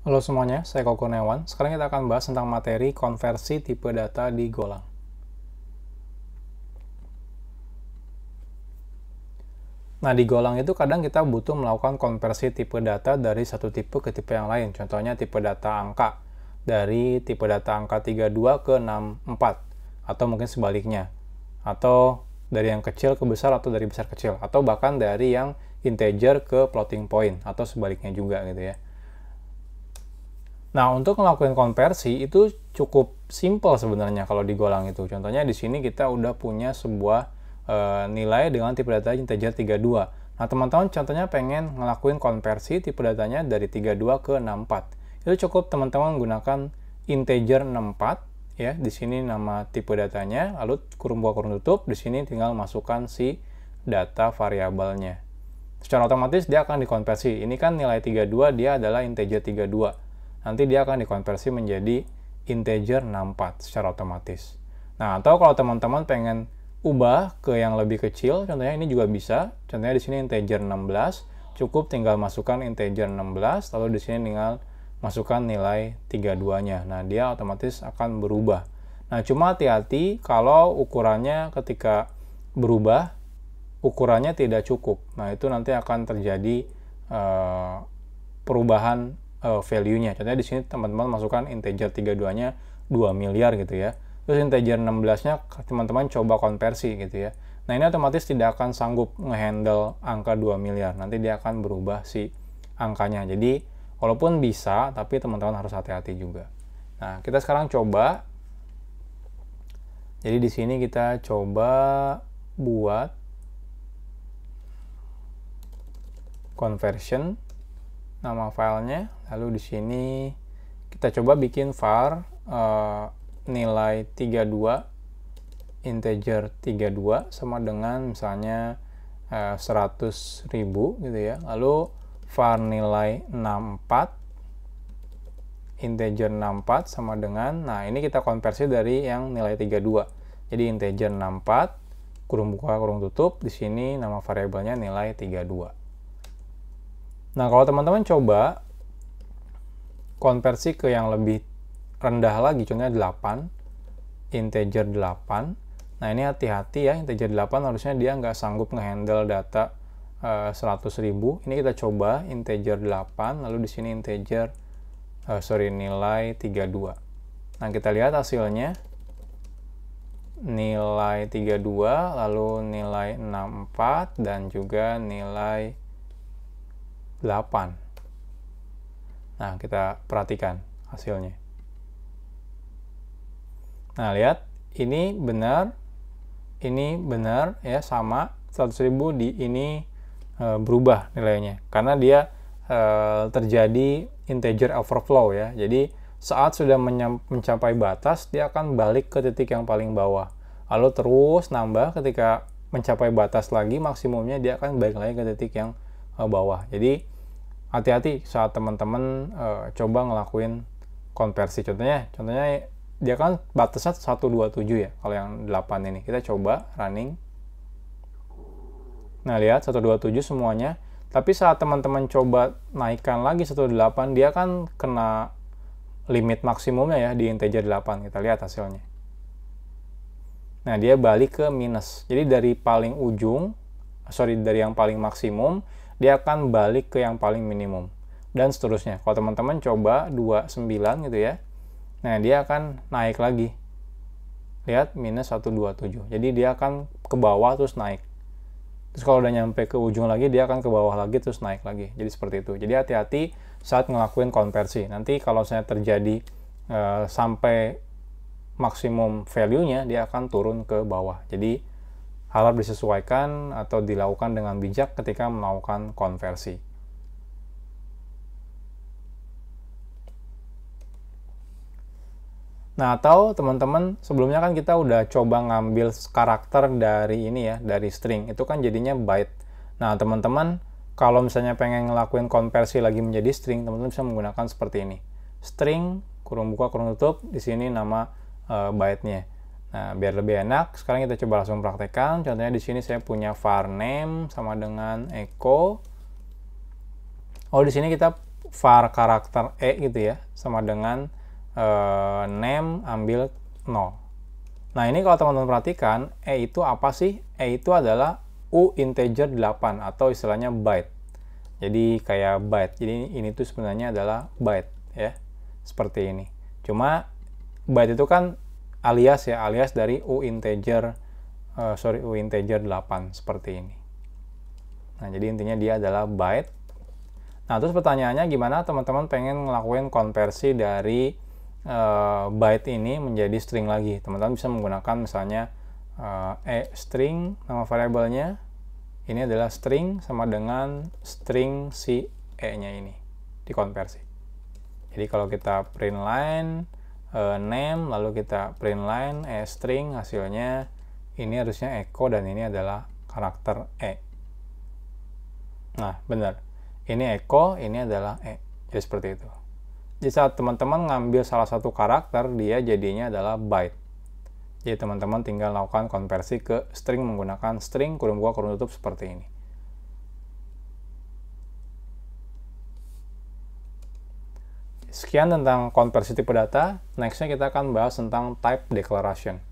Halo semuanya, saya Koko Newan. Sekarang kita akan bahas tentang materi konversi tipe data di Golang. Nah, di Golang itu kadang kita butuh melakukan konversi tipe data dari satu tipe ke tipe yang lain. Contohnya tipe data angka dari tipe data angka 32 ke 64 atau mungkin sebaliknya. Atau dari yang kecil ke besar atau dari besar kecil atau bahkan dari yang integer ke floating point atau sebaliknya juga gitu ya. Nah, untuk ngelakuin konversi itu cukup simple sebenarnya kalau di Golang itu. Contohnya di sini kita udah punya sebuah e, nilai dengan tipe data integer 32. Nah, teman-teman contohnya pengen ngelakuin konversi tipe datanya dari 32 ke 64. Itu cukup teman-teman gunakan integer 64 ya. Di sini nama tipe datanya, lalu kurung buka kurung tutup, di sini tinggal masukkan si data variabelnya. Secara otomatis dia akan dikonversi. Ini kan nilai 32 dia adalah integer 32 nanti dia akan dikonversi menjadi integer 64 secara otomatis. Nah, atau kalau teman-teman pengen ubah ke yang lebih kecil, contohnya ini juga bisa. Contohnya di sini integer 16, cukup tinggal masukkan integer 16, lalu di sini tinggal masukkan nilai 32-nya. Nah, dia otomatis akan berubah. Nah, cuma hati-hati kalau ukurannya ketika berubah, ukurannya tidak cukup. Nah, itu nanti akan terjadi uh, perubahan uh, value-nya. Contohnya di sini teman-teman masukkan integer 32-nya 2 miliar gitu ya. Terus integer 16-nya teman-teman coba konversi gitu ya. Nah ini otomatis tidak akan sanggup ngehandle angka 2 miliar. Nanti dia akan berubah si angkanya. Jadi walaupun bisa, tapi teman-teman harus hati-hati juga. Nah kita sekarang coba. Jadi di sini kita coba buat conversion nama filenya lalu di sini kita coba bikin var uh, nilai 32 integer 32 sama dengan misalnya uh, eh, 100.000 gitu ya lalu var nilai 64 integer 64 sama dengan nah ini kita konversi dari yang nilai 32 jadi integer 64 kurung buka kurung tutup di sini nama variabelnya nilai 32 Nah, kalau teman-teman coba konversi ke yang lebih rendah lagi, contohnya 8, integer 8. Nah, ini hati-hati ya, integer 8 harusnya dia nggak sanggup ngehandle data uh, eh, 100.000. Ini kita coba integer 8, lalu di sini integer, uh, sorry, nilai 32. Nah, kita lihat hasilnya. Nilai 32, lalu nilai 64, dan juga nilai 8. Nah, kita perhatikan hasilnya. Nah, lihat ini benar, ini benar ya sama 100.000 di ini e, berubah nilainya karena dia e, terjadi integer overflow ya. Jadi saat sudah mencapai batas dia akan balik ke titik yang paling bawah. Lalu terus nambah ketika mencapai batas lagi maksimumnya dia akan balik lagi ke titik yang e, bawah. Jadi hati-hati saat teman-teman e, coba ngelakuin konversi contohnya contohnya dia kan batasnya 127 ya kalau yang 8 ini kita coba running nah lihat 127 semuanya tapi saat teman-teman coba naikkan lagi 18 dia kan kena limit maksimumnya ya di integer 8 kita lihat hasilnya nah dia balik ke minus jadi dari paling ujung sorry dari yang paling maksimum dia akan balik ke yang paling minimum dan seterusnya kalau teman-teman coba 29 gitu ya nah dia akan naik lagi lihat minus 127 jadi dia akan ke bawah terus naik terus kalau udah nyampe ke ujung lagi dia akan ke bawah lagi terus naik lagi jadi seperti itu jadi hati-hati saat ngelakuin konversi nanti kalau saya terjadi uh, sampai maksimum value-nya dia akan turun ke bawah jadi harap disesuaikan atau dilakukan dengan bijak ketika melakukan konversi. Nah, atau teman-teman, sebelumnya kan kita udah coba ngambil karakter dari ini ya, dari string. Itu kan jadinya byte. Nah, teman-teman, kalau misalnya pengen ngelakuin konversi lagi menjadi string, teman-teman bisa menggunakan seperti ini. String, kurung buka, kurung tutup, di sini nama uh, byte-nya. Nah, biar lebih enak, sekarang kita coba langsung praktekkan. Contohnya di sini saya punya var name sama dengan echo. Oh, di sini kita var karakter e gitu ya, sama dengan e, name ambil 0. Nah, ini kalau teman-teman perhatikan, e itu apa sih? e itu adalah u integer 8 atau istilahnya byte. Jadi kayak byte. Jadi ini tuh sebenarnya adalah byte ya. Seperti ini. Cuma byte itu kan alias ya alias dari u integer uh, sorry u integer 8 seperti ini nah jadi intinya dia adalah byte nah terus pertanyaannya gimana teman-teman pengen ngelakuin konversi dari uh, byte ini menjadi string lagi teman-teman bisa menggunakan misalnya uh, e string nama variabelnya ini adalah string sama dengan string si e nya ini dikonversi jadi kalau kita print line uh, name lalu kita print line e string hasilnya ini harusnya echo dan ini adalah karakter e nah benar ini echo ini adalah e jadi seperti itu jadi saat teman-teman ngambil salah satu karakter dia jadinya adalah byte jadi teman-teman tinggal lakukan konversi ke string menggunakan string kurung buka kurung tutup seperti ini Sekian tentang tipe data. Nextnya kita akan bahas tentang type declaration.